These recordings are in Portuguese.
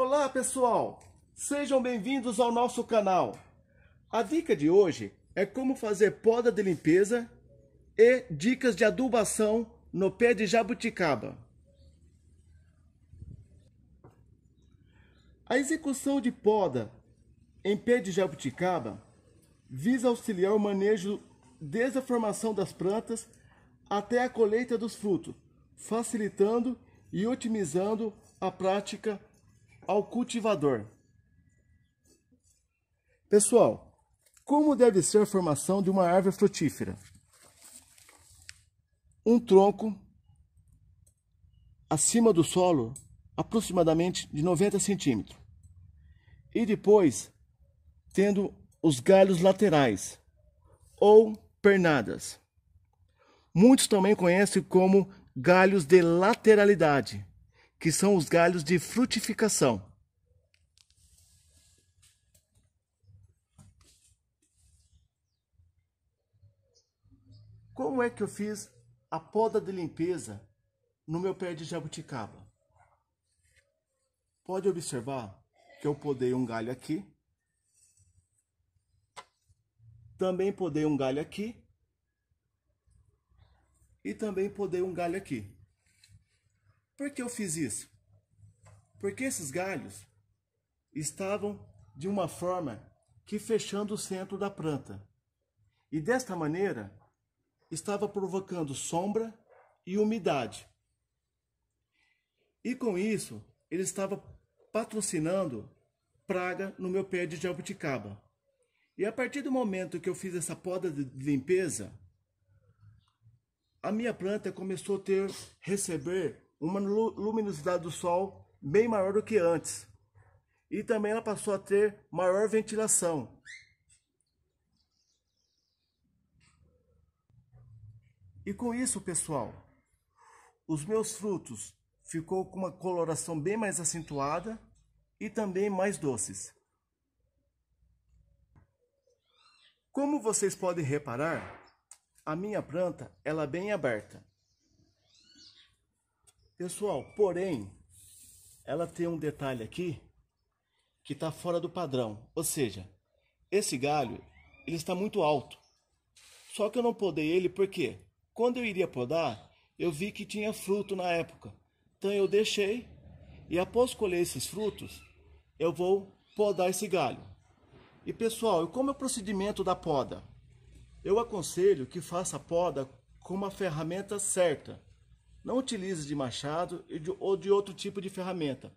Olá pessoal, sejam bem-vindos ao nosso canal. A dica de hoje é como fazer poda de limpeza e dicas de adubação no pé de jabuticaba. A execução de poda em pé de jabuticaba visa auxiliar o manejo desde a formação das plantas até a colheita dos frutos, facilitando e otimizando a prática ao cultivador. Pessoal, como deve ser a formação de uma árvore frutífera? Um tronco acima do solo, aproximadamente de 90 centímetros. E depois, tendo os galhos laterais ou pernadas. Muitos também conhecem como galhos de lateralidade que são os galhos de frutificação. Como é que eu fiz a poda de limpeza no meu pé de jabuticaba? Pode observar que eu podei um galho aqui. Também podei um galho aqui. E também podei um galho aqui. Por que eu fiz isso? Porque esses galhos estavam de uma forma que fechando o centro da planta. E desta maneira, estava provocando sombra e umidade. E com isso, ele estava patrocinando praga no meu pé de jabuticaba. E a partir do momento que eu fiz essa poda de limpeza, a minha planta começou a ter receber uma luminosidade do sol bem maior do que antes. E também ela passou a ter maior ventilação. E com isso, pessoal, os meus frutos ficou com uma coloração bem mais acentuada e também mais doces. Como vocês podem reparar, a minha planta ela é bem aberta. Pessoal, porém, ela tem um detalhe aqui que está fora do padrão. Ou seja, esse galho ele está muito alto. Só que eu não podei ele porque quando eu iria podar, eu vi que tinha fruto na época. Então eu deixei e após colher esses frutos, eu vou podar esse galho. E pessoal, como é o procedimento da poda? Eu aconselho que faça a poda com uma ferramenta certa não utilize de machado ou de outro tipo de ferramenta.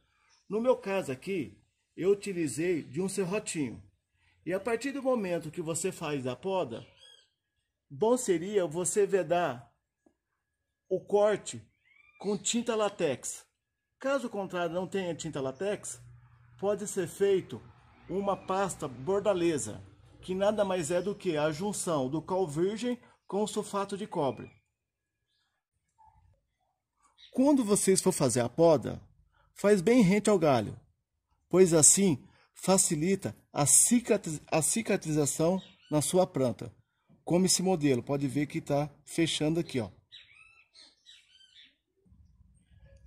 No meu caso aqui, eu utilizei de um serrotinho. E a partir do momento que você faz a poda, bom seria você vedar o corte com tinta latex. Caso contrário, não tenha tinta latex, pode ser feito uma pasta bordaleza, que nada mais é do que a junção do cal virgem com sulfato de cobre. Quando vocês for fazer a poda, faz bem rente ao galho, pois assim facilita a, cicatriz, a cicatrização na sua planta. Como esse modelo, pode ver que está fechando aqui, ó.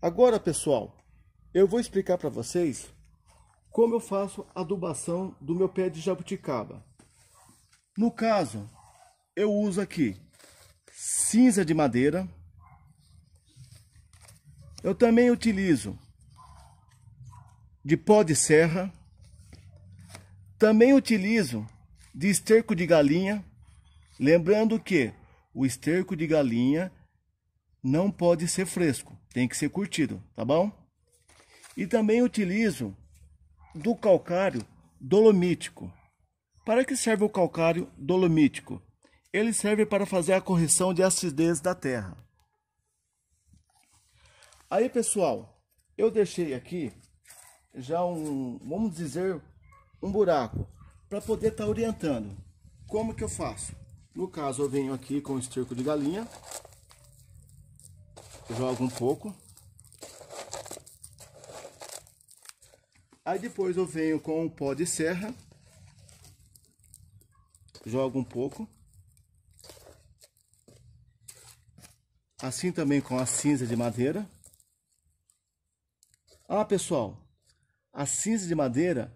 Agora, pessoal, eu vou explicar para vocês como eu faço a adubação do meu pé de jabuticaba. No caso, eu uso aqui cinza de madeira, eu também utilizo de pó de serra, também utilizo de esterco de galinha, lembrando que o esterco de galinha não pode ser fresco, tem que ser curtido, tá bom? E também utilizo do calcário dolomítico. Para que serve o calcário dolomítico? Ele serve para fazer a correção de acidez da terra. Aí, pessoal, eu deixei aqui já um, vamos dizer, um buraco para poder estar tá orientando. Como que eu faço? No caso, eu venho aqui com o esterco de galinha, jogo um pouco. Aí depois eu venho com o pó de serra, jogo um pouco. Assim também com a cinza de madeira. Ah, pessoal, a cinza de madeira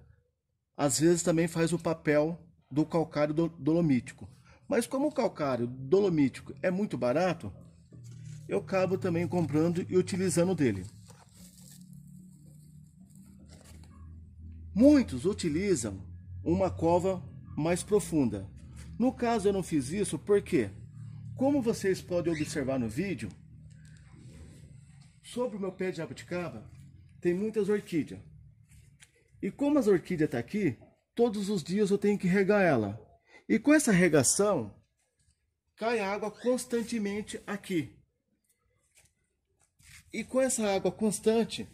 às vezes também faz o papel do calcário dolomítico. Mas como o calcário dolomítico é muito barato, eu acabo também comprando e utilizando dele. Muitos utilizam uma cova mais profunda. No caso eu não fiz isso porque, como vocês podem observar no vídeo, sobre o meu pé de abuticaba, tem muitas orquídeas. E como as orquídeas estão tá aqui, todos os dias eu tenho que regar ela. E com essa regação, cai água constantemente aqui. E com essa água constante,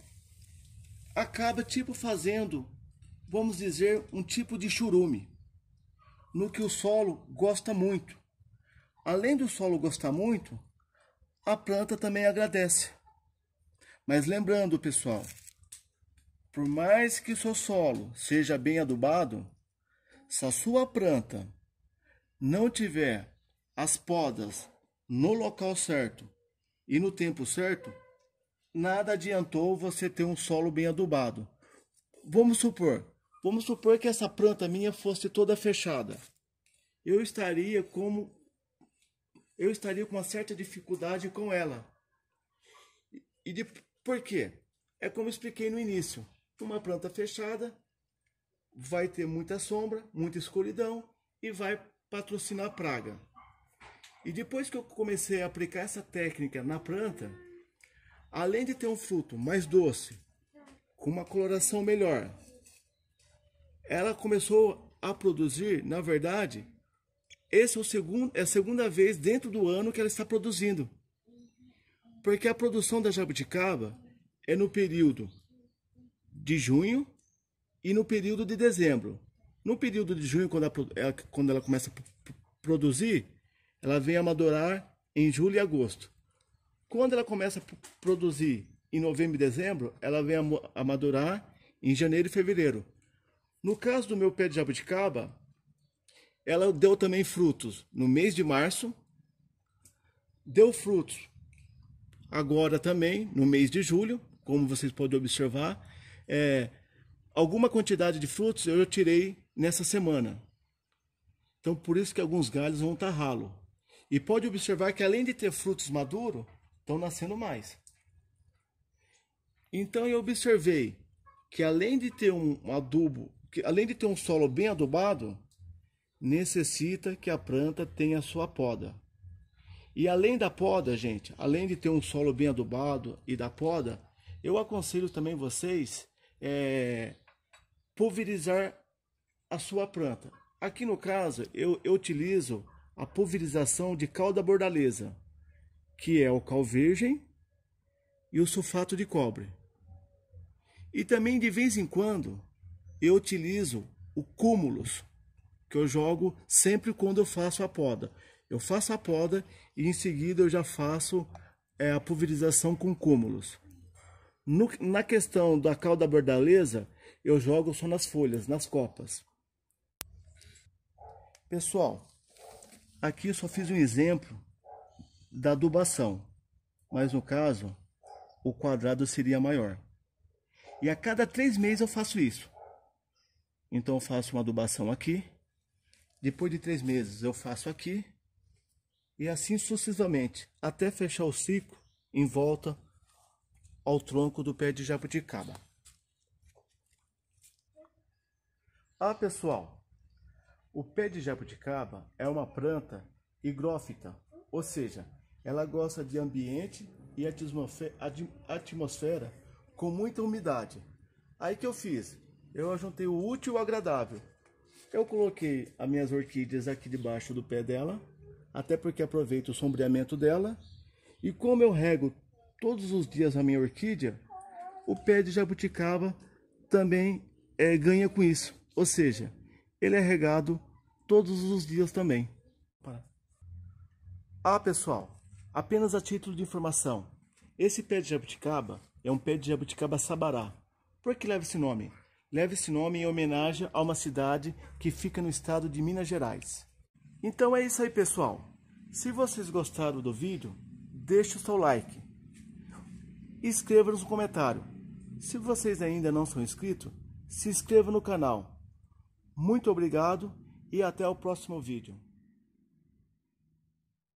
acaba tipo fazendo, vamos dizer, um tipo de churume, no que o solo gosta muito. Além do solo gostar muito, a planta também agradece. Mas lembrando, pessoal, por mais que seu solo seja bem adubado, se a sua planta não tiver as podas no local certo e no tempo certo, nada adiantou você ter um solo bem adubado. Vamos supor, vamos supor que essa planta minha fosse toda fechada. Eu estaria como eu estaria com uma certa dificuldade com ela. E por quê? É como expliquei no início. Uma planta fechada vai ter muita sombra, muita escuridão e vai patrocinar a praga. E depois que eu comecei a aplicar essa técnica na planta, além de ter um fruto mais doce, com uma coloração melhor, ela começou a produzir, na verdade, esse é o segundo, é a segunda vez dentro do ano que ela está produzindo. Porque a produção da jabuticaba é no período de junho e no período de dezembro. No período de junho, quando ela, é, quando ela começa a produzir, ela vem madurar em julho e agosto. Quando ela começa a produzir em novembro e dezembro, ela vem amadurar em janeiro e fevereiro. No caso do meu pé de jabuticaba, ela deu também frutos no mês de março, deu frutos agora também, no mês de julho, como vocês podem observar, é, alguma quantidade de frutos eu tirei nessa semana. Então, por isso que alguns galhos vão estar ralo. E pode observar que além de ter frutos maduros, estão nascendo mais. Então, eu observei que além de ter um adubo, que, além de ter um solo bem adubado, necessita que a planta tenha sua poda. E além da poda, gente, além de ter um solo bem adubado e da poda, eu aconselho também vocês é, pulverizar a sua planta. Aqui no caso, eu, eu utilizo a pulverização de calda bordaleza, que é o cal virgem e o sulfato de cobre. E também de vez em quando eu utilizo o cúmulos, que eu jogo sempre quando eu faço a poda. Eu faço a poda e em seguida eu já faço é, a pulverização com cúmulos. No, na questão da calda bordaleza, eu jogo só nas folhas, nas copas. Pessoal, aqui eu só fiz um exemplo da adubação, mas no caso o quadrado seria maior. E a cada três meses eu faço isso. Então eu faço uma adubação aqui, depois de três meses eu faço aqui, e assim sucessivamente, até fechar o ciclo em volta ao tronco do pé de jabuticaba. Ah, pessoal, o pé de jabuticaba é uma planta higrófita, ou seja, ela gosta de ambiente e atmosfera com muita umidade. Aí que eu fiz? Eu juntei o útil ao agradável. Eu coloquei as minhas orquídeas aqui debaixo do pé dela até porque aproveito o sombreamento dela. E como eu rego todos os dias a minha orquídea, o pé de jabuticaba também é, ganha com isso. Ou seja, ele é regado todos os dias também. Ah, pessoal, apenas a título de informação. Esse pé de jabuticaba é um pé de jabuticaba sabará. Por que leva esse nome? Leva esse nome em homenagem a uma cidade que fica no estado de Minas Gerais. Então é isso aí, pessoal. Se vocês gostaram do vídeo, deixe o seu like. Escreva-nos um comentário. Se vocês ainda não são inscritos, se inscreva no canal. Muito obrigado e até o próximo vídeo.